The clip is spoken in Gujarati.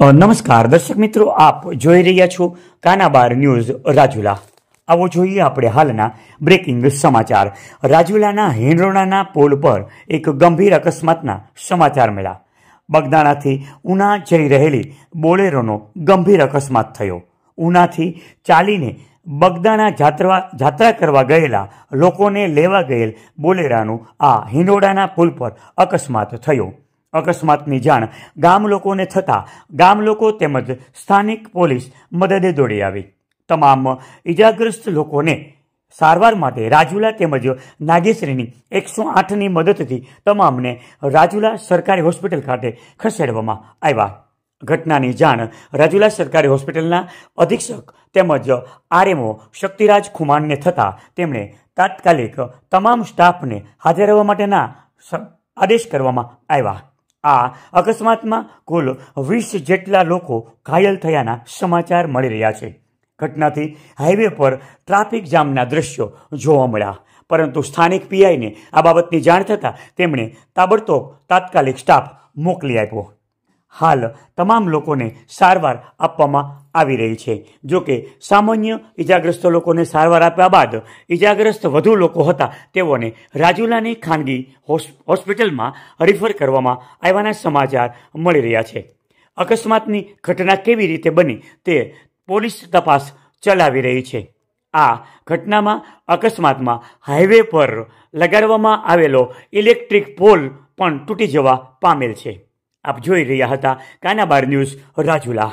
નમસ્કાર દર્શક મિત્રો આપ જોઈ રહ્યા છો કાનાબાર ન્યૂઝ રાજુલા આવો જોઈએ આપણે હાલના બ્રેકિંગ સમાચાર રાજુલાના હેંડોળાના પોલ પર એક ગંભીર અકસ્માતના સમાચાર મળ્યા બગદાણાથી ઉના જઈ રહેલી બોલેરોનો ગંભીર અકસ્માત થયો ઉનાથી ચાલીને બગદાણા જાત્રા જાત્રા કરવા ગયેલા લોકોને લેવા ગયેલ બોલેરાનું આ હિંડોળાના પુલ પર અકસ્માત થયો અકસ્માતની જાણ ગામ લોકોને થતાં ગામ લોકો તેમજ સ્થાનિક પોલીસ મદદે દોડી આવી તમામ ઇજાગ્રસ્ત લોકોને સારવાર માટે રાજુલા તેમજ નાગેશ્રીની એકસો આઠની મદદથી તમામને રાજુલા સરકારી હોસ્પિટલ ખાતે ખસેડવામાં આવ્યા ઘટનાની જાણ રાજુલા સરકારી હોસ્પિટલના અધિક્ષક તેમજ આરએમઓ શક્તિરાજ ખુમાનને થતાં તેમણે તાત્કાલિક તમામ સ્ટાફને હાજર રહેવા માટેના આદેશ કરવામાં આવ્યા આ અકસ્માતમાં કુલ વીસ જેટલા લોકો ઘાયલ થયાના સમાચાર મળી રહ્યા છે ઘટનાથી હાઈવે પર ટ્રાફિક જામના દ્રશ્યો જોવા મળ્યા પરંતુ સ્થાનિક પીઆઈને આ બાબતની જાણ થતાં તેમણે તાબડતોબ તાત્કાલિક સ્ટાફ મોકલી આપ્યો હાલ તમામ લોકોને સારવાર આપવામાં આવી રહી છે જોકે સામાન્ય ઇજાગ્રસ્ત લોકોને સારવાર આપ્યા બાદ ઇજાગ્રસ્ત વધુ લોકો હતા તેઓને રાજુલાની ખાનગી હોસ્પિટલમાં રિફર કરવામાં આવ્યાના સમાચાર મળી રહ્યા છે અકસ્માતની ઘટના કેવી રીતે બની તે પોલીસ તપાસ ચલાવી રહી છે આ ઘટનામાં અકસ્માતમાં હાઈવે પર લગાડવામાં આવેલો ઇલેક્ટ્રિક પોલ પણ તૂટી જવા પામેલ છે આપ જોઈ રહ્યા હતા કાનાબાર ન્યૂઝ રાજુલા